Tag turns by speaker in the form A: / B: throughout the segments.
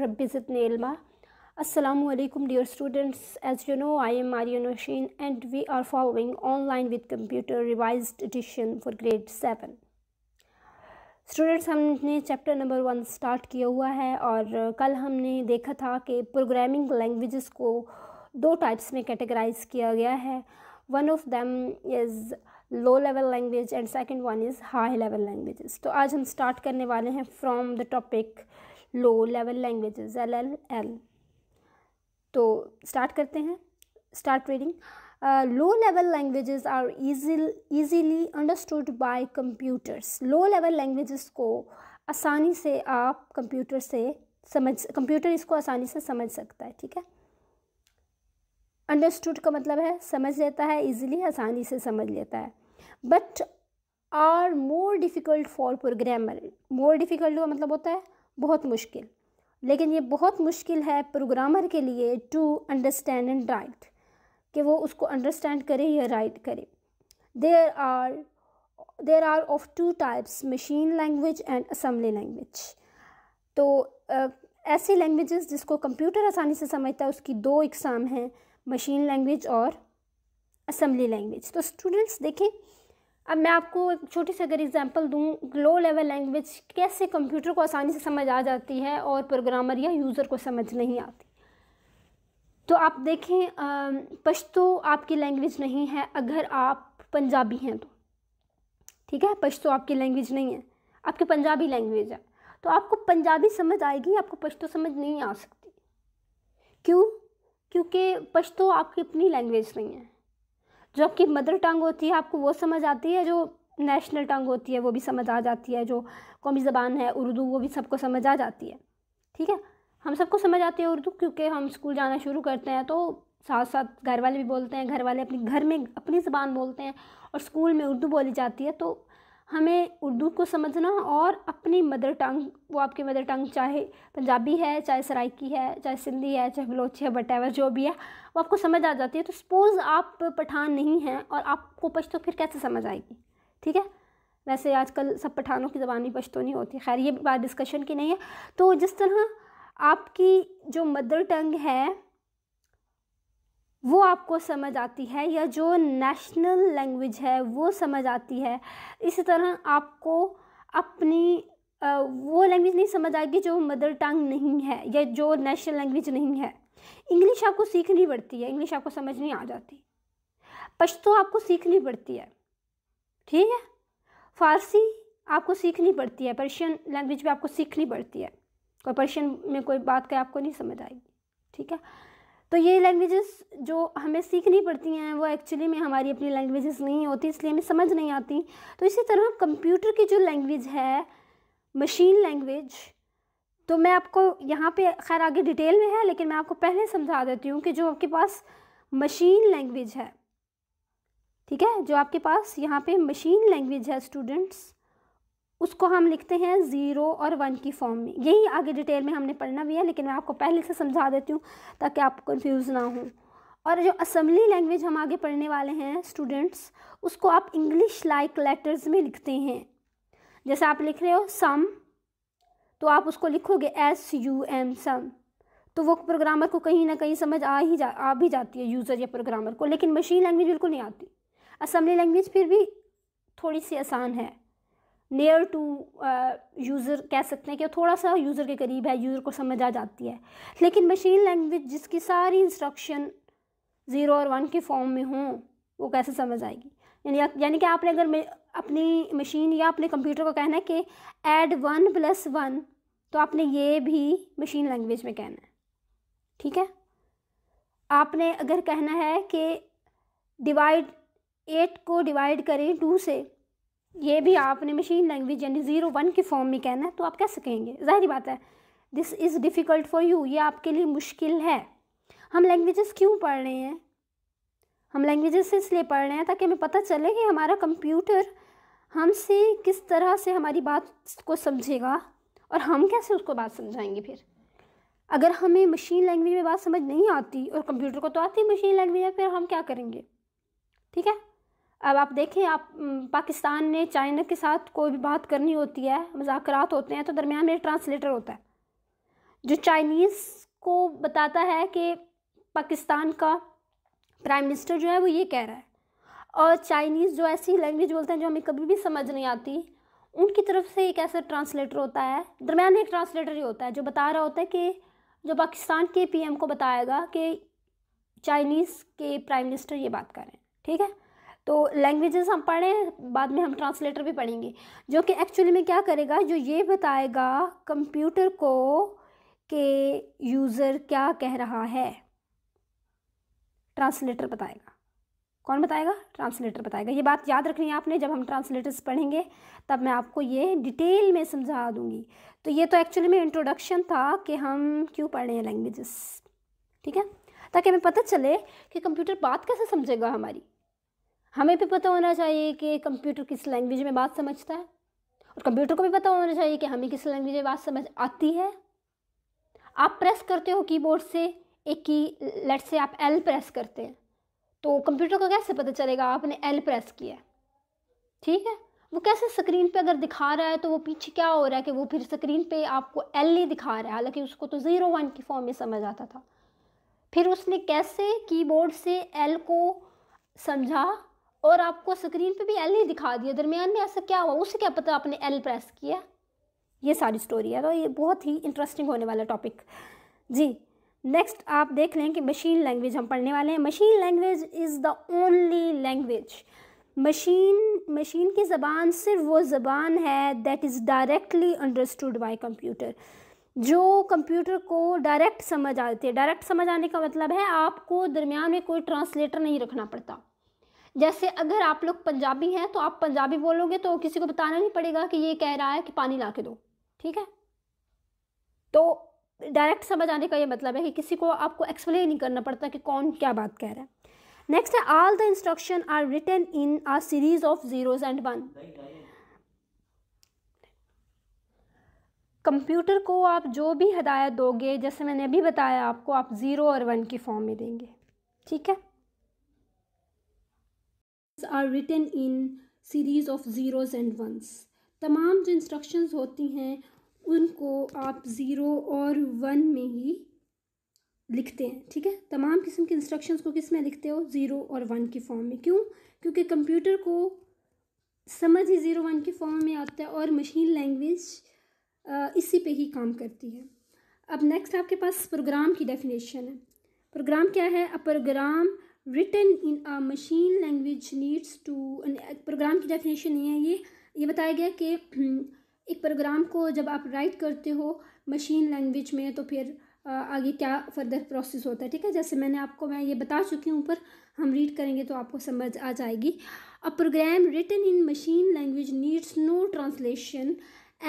A: Rabbi Zidni Ilma. Assalamu alaikum dear students. As you know, I am and we are following online with online revise computer for grade seven students हमने chapter number one start किया हुआ है और uh, कल हमने देखा था कि प्रोग्रामिंग लैंग्वेजेस को दो टाइप्स में कैटेगराइज किया गया है one of them is low level language and second one is high level languages तो आज हम स्टार्ट करने वाले हैं from the topic low level languages L L L तो स्टार्ट करते हैं start reading low level languages are easily understood by computers low level languages को आसानी से आप कंप्यूटर से समझ कंप्यूटर इसको आसानी से समझ सकता है ठीक है अंडरस्टूड का मतलब है समझ लेता है इजीली आसानी से समझ लेता है but are more difficult for programmer more difficult का मतलब होता है बहुत मुश्किल लेकिन ये बहुत मुश्किल है प्रोग्रामर के लिए टू अंडरस्टैंड एंड राइट कि वो उसको अंडरस्टैंड करे या राइट करे there are there are of two types machine language and assembly language तो uh, ऐसी लैंग्वेजेस जिसको कंप्यूटर आसानी से समझता है उसकी दो इकसाम हैं मशीन लैंग्वेज और असम्बली लैंग्वेज तो स्टूडेंट्स देखें अब मैं आपको एक छोटी सी अगर एग्जांपल दूँ लो लेवल लैंग्वेज कैसे कंप्यूटर को आसानी से समझ आ जाती है और प्रोग्रामर या यूज़र को समझ नहीं आती तो आप देखें पश्तो आपकी लैंग्वेज नहीं है अगर आप पंजाबी हैं तो ठीक है पश्तो आपकी लैंग्वेज नहीं है आपकी पंजाबी लैंग्वेज है तो आपको पंजाबी समझ आएगी आपको पश्तो समझ नहीं आ सकती क्यों क्योंकि पश्तो आपकी अपनी लैंग्वेज नहीं है जो आपकी मदर टंग होती है आपको वो समझ आती है जो नेशनल टंग होती है वो भी समझ आ जाती है जो कौमी ज़बान है उर्दू वो भी सबको समझ आ जाती है ठीक है हम सबको समझ आती है उर्दू क्योंकि हम स्कूल जाना शुरू करते हैं तो साथ साथ घर वाले भी बोलते हैं घर वाले अपने घर में अपनी ज़बान बोलते हैं और स्कूल में उर्दू बोली जाती है तो हमें उर्दू को समझना और अपनी मदर टंग वो आपकी मदर टंग चाहे पंजाबी है चाहे सराइकी है चाहे सिंधी है चाहे बलोची है वट जो भी है वो आपको समझ आ जाती है तो सपोज़ आप पठान नहीं हैं और आपको पश्तो तो फिर कैसे समझ आएगी ठीक है वैसे आजकल सब पठानों की ज़बानी पश्तो नहीं होती खैर ये बात डिस्कशन की नहीं है तो जिस तरह आपकी जो मदर टंग है वो आपको समझ आती है या जो नेशनल लैंग्वेज है वो समझ आती है इसी तरह आपको अपनी वो लैंग्वेज नहीं समझ आएगी जो मदर टंग नहीं है या जो नेशनल लैंग्वेज नहीं है इंग्लिश आपको सीखनी पड़ती है इंग्लिश आपको समझ नहीं आ जाती पश्तो आपको सीखनी पड़ती है ठीक है फारसी आपको सीखनी पड़ती है पर्शियन लैंग्वेज भी आपको सीखनी पड़ती है और पर्शियन में कोई बात कहे आपको नहीं समझ आएगी ठीक है तो ये लैंग्वेजेस जो हमें सीखनी पड़ती हैं वो एक्चुअली में हमारी अपनी लैंग्वेजेस नहीं होती इसलिए हमें समझ नहीं आती तो इसी तरह कंप्यूटर की जो लैंग्वेज है मशीन लैंग्वेज तो मैं आपको यहाँ पे खैर आगे डिटेल में है लेकिन मैं आपको पहले समझा देती हूँ कि जो आपके पास मशीन लैंग्वेज है ठीक है जो आपके पास यहाँ पे मशीन लैंग्वेज है स्टूडेंट्स उसको हम लिखते हैं ज़ीरो और वन की फॉर्म में यही आगे डिटेल में हमने पढ़ना भी है लेकिन मैं आपको पहले से समझा देती हूँ ताकि आप कंफ्यूज ना हों और जो असम्बली लैंग्वेज हम आगे पढ़ने वाले हैं स्टूडेंट्स उसको आप इंग्लिश लाइक लेटर्स में लिखते हैं जैसे आप लिख रहे हो सम तो आप उसको लिखोगे एस यू एम सम तो वो प्रोग्रामर को कहीं ना कहीं समझ आ ही जा आ भी जाती है यूज़र या प्रोग्रामर को लेकिन मशीन लैंग्वेज बिल्कुल नहीं आती असम्बली लैंग्वेज फिर भी थोड़ी सी आसान है नियर टू यूज़र कह सकते हैं कि थोड़ा सा यूज़र के करीब है यूज़र को समझ आ जाती है लेकिन मशीन लैंग्वेज जिसकी सारी इंस्ट्रक्शन ज़ीरो और वन के फॉर्म में हों वो कैसे समझ आएगी यानी यानी कि आपने अगर अपनी मशीन या अपने कंप्यूटर को कहना है कि एड वन प्लस वन तो आपने ये भी मशीन लैंग्वेज में कहना है ठीक है आपने अगर कहना है कि डिवाइड एट को डिवाइड करें टू से ये भी आपने मशीन लैंग्वेज यानी ज़ीरो वन के फॉर्म में कहना है तो आप कैसे कहेंगे जाहिर बात है this is difficult for you ये आपके लिए मुश्किल है हम लैंग्वेजेस क्यों पढ़ रहे हैं हम लैंग्वेजेस इसलिए पढ़ रहे हैं ताकि हमें पता चले कि हमारा कंप्यूटर हमसे किस तरह से हमारी बात को समझेगा और हम कैसे उसको बात समझाएंगे फिर अगर हमें मशीन लैंग्वेज में बात समझ नहीं आती और कंप्यूटर को तो आती है मशीन लैंग्वेज में फिर हम क्या करेंगे ठीक है अब आप देखें आप पाकिस्तान ने चाइना के साथ कोई भी बात करनी होती है मजाकरात होते हैं तो दरमियान में ट्रांसलेटर होता है जो चाइनीज़ को बताता है कि पाकिस्तान का प्राइम मिनिस्टर जो है वो ये कह रहा है और चाइनीज़ जो ऐसी लैंग्वेज बोलते हैं जो हमें कभी भी समझ नहीं आती उनकी तरफ से एक ऐसा ट्रांसलेटर होता है दरमियान एक ट्रांसलेटर ही होता है जो बता रहा होता है कि जो पाकिस्तान के पीएम को बताएगा कि चाइनीज़ के प्राइम मिनिस्टर ये बात करें ठीक है तो लैंग्वेजेस हम पढ़ें बाद में हम ट्रांसलेटर भी पढ़ेंगे जो कि एक्चुअली में क्या करेगा जो ये बताएगा कंप्यूटर को कि यूज़र क्या कह रहा है ट्रांसलेटर बताएगा कौन बताएगा ट्रांसलेटर बताएगा ये बात याद रखनी है आपने जब हम ट्रांसलेटर्स पढ़ेंगे तब मैं आपको ये डिटेल में समझा दूंगी तो ये तो एक्चुअली में इंट्रोडक्शन था कि हम क्यों पढ़ रहे हैं लैंग्वेजेस ठीक है ताकि हमें पता चले कि कंप्यूटर बात कैसे समझेगा हमारी हमें भी पता होना चाहिए कि कंप्यूटर किस लैंग्वेज में बात समझता है और कंप्यूटर को भी पता होना चाहिए कि हमें किस लैंग्वेज में बात समझ आती है आप प्रेस करते हो कीबोर्ड से एक की लेट से आप एल प्रेस करते हैं तो कंप्यूटर को कैसे पता चलेगा आपने एल प्रेस किया है ठीक है वो कैसे स्क्रीन पे अगर दिखा रहा है तो वो पीछे क्या हो रहा है कि वो फिर स्क्रीन पे आपको एल नहीं दिखा रहा है हालांकि उसको तो ज़ीरो वन की फॉर्म में समझ आता था फिर उसने कैसे कीबोर्ड से एल को समझा और आपको स्क्रीन पे भी एल नहीं दिखा दिया दरमियान में ऐसा क्या हुआ उसे क्या पता आपने एल प्रेस किया ये सारी स्टोरी है तो ये बहुत ही इंटरेस्टिंग होने वाला टॉपिक जी नेक्स्ट आप देख लें कि मशीन लैंग्वेज हम पढ़ने वाले हैं machine language is the only language machine machine की ज़बान सिर्फ वो ज़बान है that is directly understood by computer जो कंप्यूटर को डायरेक्ट समझ आती है डायरेक्ट समझ आने का मतलब है आपको दरमियान में कोई ट्रांसलेटर नहीं रखना पड़ता जैसे अगर आप लोग पंजाबी हैं तो आप पंजाबी बोलोगे तो किसी को बताना नहीं पड़ेगा कि ये कह रहा है कि पानी ला के दो ठीक है तो डायरेक्ट समझ आने का ये मतलब है कि किसी को आपको एक्सप्लेन नहीं करना पड़ता कि कौन क्या बात कह रहा है नेक्स्ट है all the instruction are written in are series of zeros and one computer को आप जो भी हदायत दोगे जैसे मैंने अभी बताया आपको आप ज़ीरो और वन की फॉर्म में देंगे ठीक है are written in series of zeros and ones तमाम जो इंस्ट्रक्शंस होती हैं उनको आप ज़ीरो और वन में ही लिखते हैं ठीक है तमाम किस्म के इंस्ट्रक्शंस को किस में लिखते हो ज़ीरो और वन की फॉर्म में क्यों क्योंकि कंप्यूटर को समझ ही ज़ीरो वन की फॉर्म में आता है और मशीन लैंग्वेज इसी पे ही काम करती है अब नेक्स्ट आपके पास प्रोग्राम की डेफिनेशन है प्रोग्राम क्या है a program written in a machine language needs to program की डेफिनेशन नहीं है ये ये बताया गया कि एक प्रोग्राम को जब आप राइट करते हो मशीन लैंग्वेज में तो फिर आगे क्या फर्दर प्रोसेस होता है ठीक है जैसे मैंने आपको मैं ये बता चुकी हूँ ऊपर हम रीड करेंगे तो आपको समझ आ जाएगी a program written in machine language needs no translation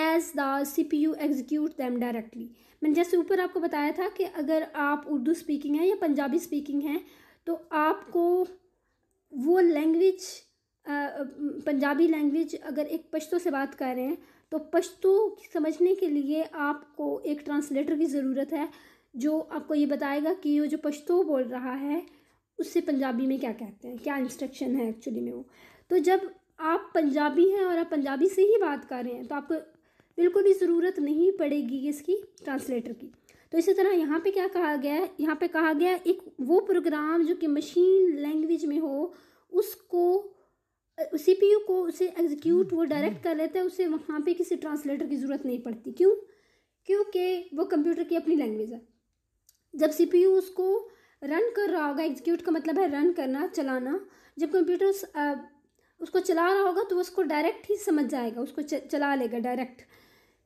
A: as the C P U execute them directly मैंने जैसे ऊपर आपको बताया था कि अगर आप उर्दू स्पीकिंग हैं या पंजाबी स्पीकिंग हैं तो आपको वो लैंग्वेज पंजाबी लैंग्वेज अगर एक पश्तो से बात कर रहे हैं तो पश्तो समझने के लिए आपको एक ट्रांसलेटर की ज़रूरत है जो आपको ये बताएगा कि वो जो पश्तो बोल रहा है उससे पंजाबी में क्या कहते हैं क्या इंस्ट्रक्शन है एक्चुअली में वो तो जब आप पंजाबी हैं और आप पंजाबी से ही बात कर रहे हैं तो आपको बिल्कुल भी ज़रूरत नहीं पड़ेगी इसकी ट्रांसलेटर की तो इसी तरह यहाँ पे क्या कहा गया है यहाँ पे कहा गया एक वो प्रोग्राम जो कि मशीन लैंग्वेज में हो उसको सी पी यू को उसे एग्जीक्यूट वो डायरेक्ट हम्म। कर लेता है उसे वहाँ पे किसी ट्रांसलेटर की ज़रूरत नहीं पड़ती क्यों क्योंकि वो कंप्यूटर की अपनी लैंग्वेज है जब सी पी यू उसको रन कर रहा होगा एग्जीक्यूट का मतलब है रन करना चलाना जब कंप्यूटर उसको चला रहा होगा तो उसको डायरेक्ट ही समझ जाएगा उसको चला लेगा डायरेक्ट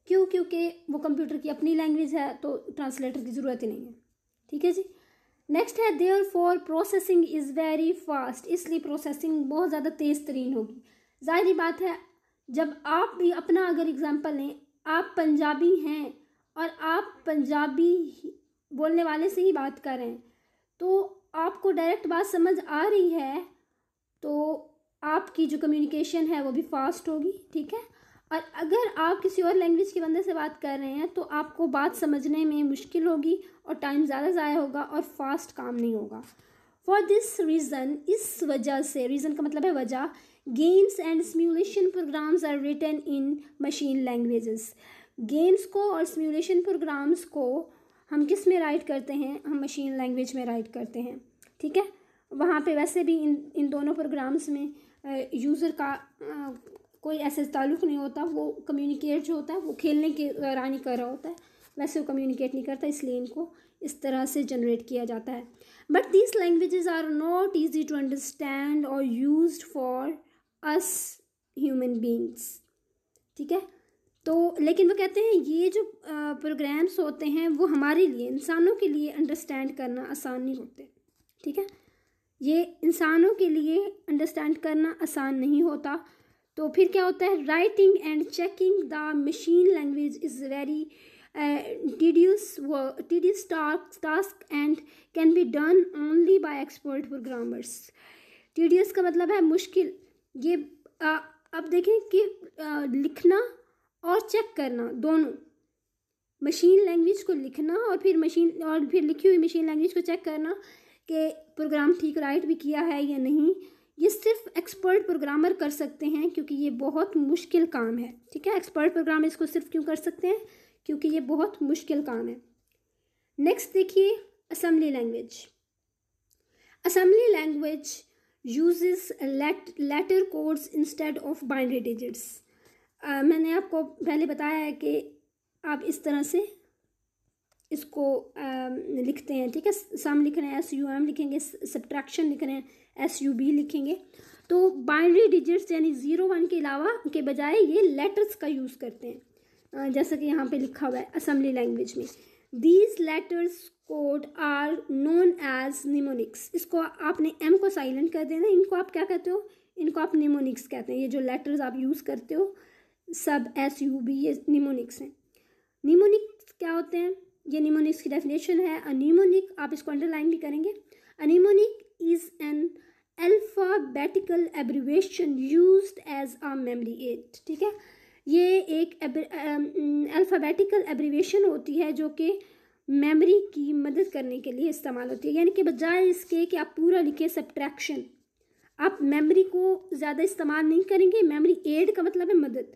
A: क्यों क्योंकि वो कंप्यूटर की अपनी लैंग्वेज है तो ट्रांसलेटर की ज़रूरत ही नहीं है ठीक है जी नेक्स्ट है there for processing is very fast इसलिए प्रोसेसिंग बहुत ज़्यादा तेज़ तरीन होगी ज़ाहिर बात है जब आप भी अपना अगर एग्ज़ाम्पल लें आप पंजाबी हैं और आप पंजाबी बोलने वाले से ही बात कर रहे हैं तो आपको डायरेक्ट बात समझ आ रही है तो आपकी जो कम्युनिकेशन है वो भी फास्ट होगी ठीक है और अगर आप किसी और लैंग्वेज के बंदे से बात कर रहे हैं तो आपको बात समझने में मुश्किल होगी और टाइम ज़्यादा ज़ाया होगा और फास्ट काम नहीं होगा फॉर दिस रीज़न इस वजह से रीज़न का मतलब है वजह games and simulation programs are written in machine languages games को और स्म्यूलेशन प्रोग्राम्स को हम किस में राइट करते हैं हम मशीन लैंग्वेज में राइट करते हैं ठीक है वहाँ पे वैसे भी इन इन दोनों प्रोग्राम्स में यूज़र का कोई ऐसे ताल्लुक नहीं होता वो कम्युनिकेट जो होता है वो खेलने के दौरान ही कर रहा होता है वैसे वो कम्युनिकेट नहीं करता इसलिए इनको इस तरह से जनरेट किया जाता है but these languages are not easy to understand और use for us human beings ठीक है तो लेकिन वो कहते हैं ये जो प्रोग्राम्स होते हैं वो हमारे लिए इंसानों के लिए अंडरस्टैंड करना आसान नहीं होते ठीक है ये इंसानों के लिए अंडरस्टैंड करना आसान नहीं होता तो फिर क्या होता है writing and checking the machine language is very tedious tedious task and can be done only by expert programmers tedious का मतलब है मुश्किल ये आ, अब देखें कि आ, लिखना और चेक करना दोनों मशीन लैंग्वेज को लिखना और फिर मशीन और फिर लिखी हुई मशीन लैंग्वेज को चेक करना कि प्रोग्राम ठीक राइट भी किया है या नहीं ये सिर्फ एक्सपर्ट प्रोग्रामर कर सकते हैं क्योंकि ये बहुत मुश्किल काम है ठीक है एक्सपर्ट प्रोग्रामर इसको सिर्फ क्यों कर सकते हैं क्योंकि ये बहुत मुश्किल काम है नेक्स्ट देखिए assembly language assembly language uses letter codes instead of binary digits मैंने आपको पहले बताया है कि आप इस तरह से इसको आ, लिखते हैं ठीक है सम लिख रहे हैं एस यू एम लिखेंगे सब्ट्रैक्शन लिख रहे हैं एस यू बी लिखेंगे तो बाइनरी डिजिट्स यानी ज़ीरो वन के अलावा के बजाय ये लेटर्स का यूज़ करते हैं जैसा कि यहाँ पे लिखा हुआ है असम्बली लैंग्वेज में these letters code are known as mnemonics इसको आपने एम को साइलेंट कर देना इनको आप क्या कहते हो इनको आप निमोनिक्स कहते हैं ये जो लेटर्स आप यूज़ करते हो सब एस यू बी ये निमोनिक्स हैं निमोनिक्स क्या होते हैं ये निमोनिक्स की डेफिनेशन है अनिमोनिक आप इसको अंडरलाइन भी करेंगे mnemonic is an alphabetical abbreviation use as a memory aid ठीक है ये एक अल्फ़ाबेटिकल एब्रीवेशन um, होती है जो कि मेमोरी की मदद करने के लिए इस्तेमाल होती है यानी कि बजाय इसके कि आप पूरा लिखें सब्ट्रैक्शन आप मेमोरी को ज़्यादा इस्तेमाल नहीं करेंगे मेमोरी एड का मतलब है मदद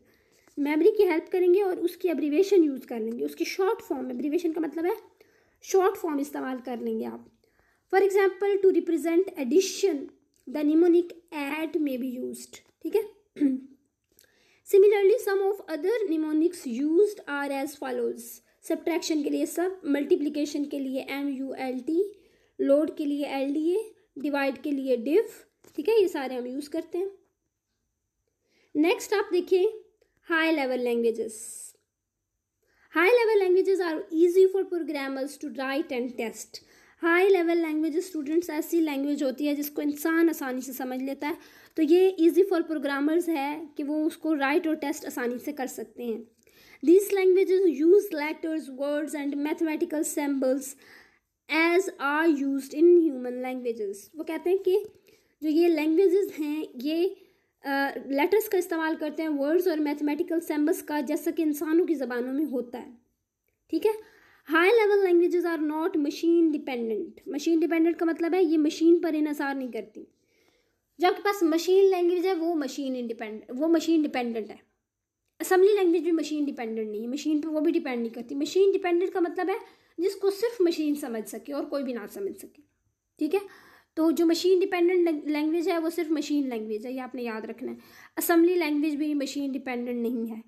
A: मेमोरी की हेल्प करेंगे और उसकी एब्रीवेशन यूज़ कर लेंगे उसकी शॉर्ट फॉर्म एब्रीवेशन का मतलब है शॉर्ट फॉर्म इस्तेमाल कर लेंगे आप for example to represent addition the mnemonic add may be use ठीक है similarly some of other mnemonics use are as follows subtraction के लिए सब मल्टीप्लीकेशन के लिए M U L T load के लिए एल डी ए डिवाइड के लिए डिफ ठीक है ये सारे हम यूज़ करते हैं नेक्स्ट आप देखिए high level languages. High level languages are easy for programmers to write and test. High level language students ऐसी लैंग्वेज होती है जिसको इंसान आसानी से समझ लेता है तो ये इजी फॉर प्रोग्रामर्स है कि वो उसको राइट और टेस्ट आसानी से कर सकते हैं these languages use letters words and mathematical symbols as are use in human languages वो कहते हैं कि जो ये लैंग्वेजेस हैं ये लेटर्स का इस्तेमाल करते हैं वर्ड्स और मैथमेटिकल सेम्बल्स का जैसा कि इंसानों की ज़बानों में होता है ठीक है high level languages are not machine dependent machine dependent का मतलब है ये मशीन पर इनसार नहीं करती जो आपके पास मशीन लैंग्वेज है वो मशीन इंडिपेंडेंट वो मशीन डिपेंडेंट है असम्बली लैंग्वेज भी मशीन डिपेंडेंट नहीं है मशीन पर वो भी डिपेंड नहीं करती मशीन डिपेंडेंट का मतलब है जिसको सिर्फ मशीन समझ सके और कोई भी ना समझ सके ठीक है तो जो मशीन डिपेंडेंट लैंग्वेज है वो सिर्फ मशीन लैंग्वेज है ये आपने याद रखना है असम्बली लैंग्वेज भी मशीन डिपेंडेंट नहीं है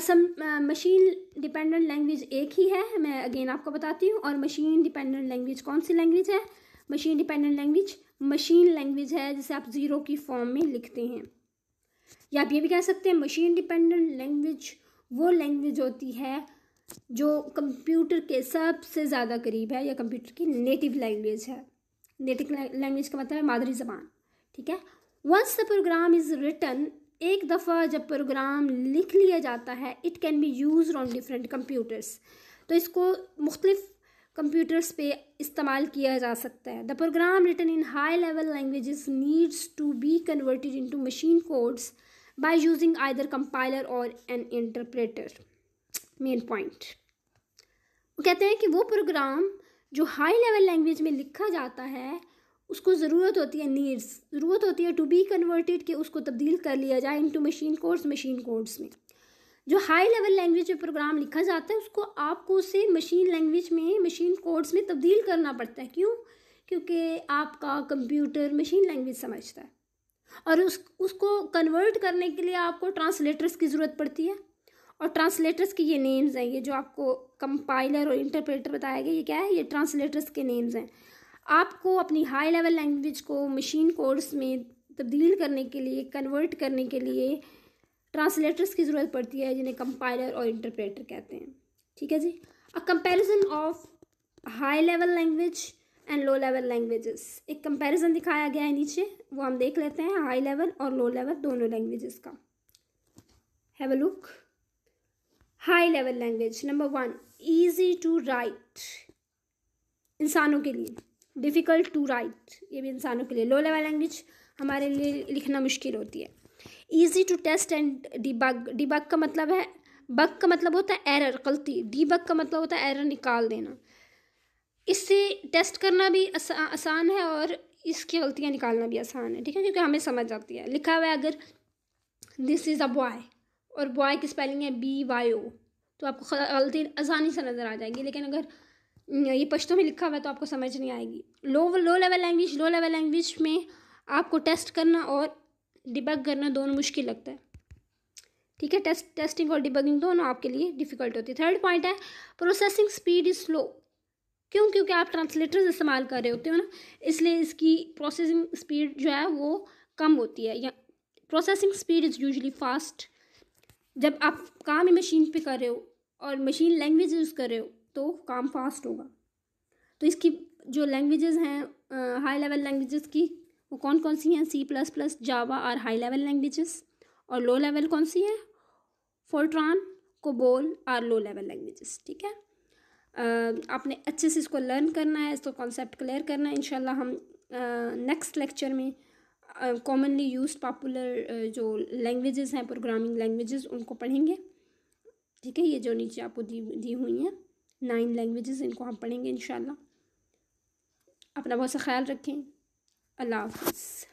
A: असम मशीन डिपेंडेंट लैंग्वेज एक ही है मैं अगेन आपको बताती हूँ और मशीन डिपेंडेंट लैंग्वेज कौन सी लैंग्वेज है machine dependent language machine language है जिसे आप ज़ीरो की फॉर्म में लिखते हैं या आप ये भी कह सकते हैं मशीन डिपेंडेंट लैंग्वेज वो लैंग्वेज होती है जो कंप्यूटर के सबसे ज़्यादा करीब है या कंप्यूटर की नेटिव लैंग्वेज है नेटिव लैंग्वेज का मतलब है मादरी ज़बान ठीक है once the program is written एक दफ़ा जब प्रोग्राम लिख लिया जाता है it can be use on different computers तो इसको मुख्तलिफ कंप्यूटर्स पे इस्तेमाल किया जा सकता है the program written in high level language needs to be converted to machine codes by using either compiler or an interpreter main point वो कहते हैं कि वो प्रोग्राम जो हाई लेवल लैंग्वेज में लिखा जाता है उसको ज़रूरत होती है नीड्स ज़रूरत होती है टू बी कन्वर्टेड कि उसको तब्दील कर लिया जाए into machine codes machine codes में जो हाई लेवल लैंग्वेज में प्रोग्राम लिखा जाता है उसको आपको उसे मशीन लैंग्वेज में मशीन कोड्स में तब्दील करना पड़ता है क्यों क्योंकि आपका कंप्यूटर मशीन लैंग्वेज समझता है और उस उसको कन्वर्ट करने के लिए आपको ट्रांसलेटर्स की ज़रूरत पड़ती है और ट्रांसलेटर्स की ये नेम्स हैं ये जो आपको कंपाइलर और इंटरप्रेटर बताया गया ये क्या है ये ट्रांसलेटर्स के नेम्स हैं आपको अपनी हाई लेवल लैंग्वेज को मशीन कोर्स में तब्दील करने के लिए कन्वर्ट करने के लिए ट्रांसलेटर्स की ज़रूरत पड़ती है जिन्हें कंपाइलर और इंटरप्रेटर कहते हैं ठीक है जी a comparison of high level language and low level languages एक कंपैरिजन दिखाया गया है नीचे वो हम देख लेते हैं हाई लेवल और लो लेवल दोनों लैंग्वेजेस का have a look high level language number one easy to write इंसानों के लिए डिफ़िकल्ट टू राइट ये भी इंसानों के लिए लो लेवल लैंग्वेज हमारे लिए लिखना मुश्किल होती है easy to test and debug debug का मतलब है बग का मतलब होता है एरर गलती डीबग का मतलब होता है एरर निकाल देना इससे टेस्ट करना भी आसा, आसान है और इसकी गलतियाँ निकालना भी आसान है ठीक है क्योंकि हमें समझ आती है लिखा हुआ है अगर दिस इज़ अ बॉय और बॉय की स्पेलिंग है बी वाई ओ तो आपको गलती आसानी से नज़र आ जाएगी लेकिन अगर ये पश्तो में लिखा हुआ है तो आपको समझ नहीं आएगी low low level language low level language में आपको टेस्ट करना और डिबग करना दोनों मुश्किल लगता है ठीक है टेस्ट टेस्टिंग और डिबगिंग दोनों आपके लिए डिफ़िकल्ट होती है थर्ड पॉइंट है प्रोसेसिंग स्पीड इज़ स्लो क्यों क्योंकि आप ट्रांसलेटर्स इस्तेमाल कर रहे होते हो ना इसलिए इसकी प्रोसेसिंग स्पीड जो है वो कम होती है या processing speed is usually fast जब आप काम ही मशीन पे कर रहे हो और मशीन लैंग्वेज यूज़ कर रहे हो तो काम फास्ट होगा तो इसकी जो लैंग्वेजेस हैं हाई लेवल लैंग्वेजेस की वो कौन कौन सी हैं सी प्लस प्लस जावा और हाई लेवल लैंग्वेजेस और लो लेवल कौन सी है फोल्ट्रॉन कोबोल और लो लेवल लैंग्वेजेस ठीक है आपने अच्छे से इसको लर्न करना है इसको कॉन्सेप्ट क्लियर करना है इन हम नेक्स्ट लेक्चर में कॉमनली यूज पॉपुलर जो लैंग्वेजेस हैं प्रोग्रामिंग लैंग्वेजेस उनको पढ़ेंगे ठीक है ये जो नीचे आपको दी दी हुई हैं नाइन लैंग्वेजेस इनको हम पढ़ेंगे इन अपना बहुत सा ख्याल रखें अल्लाह हाफ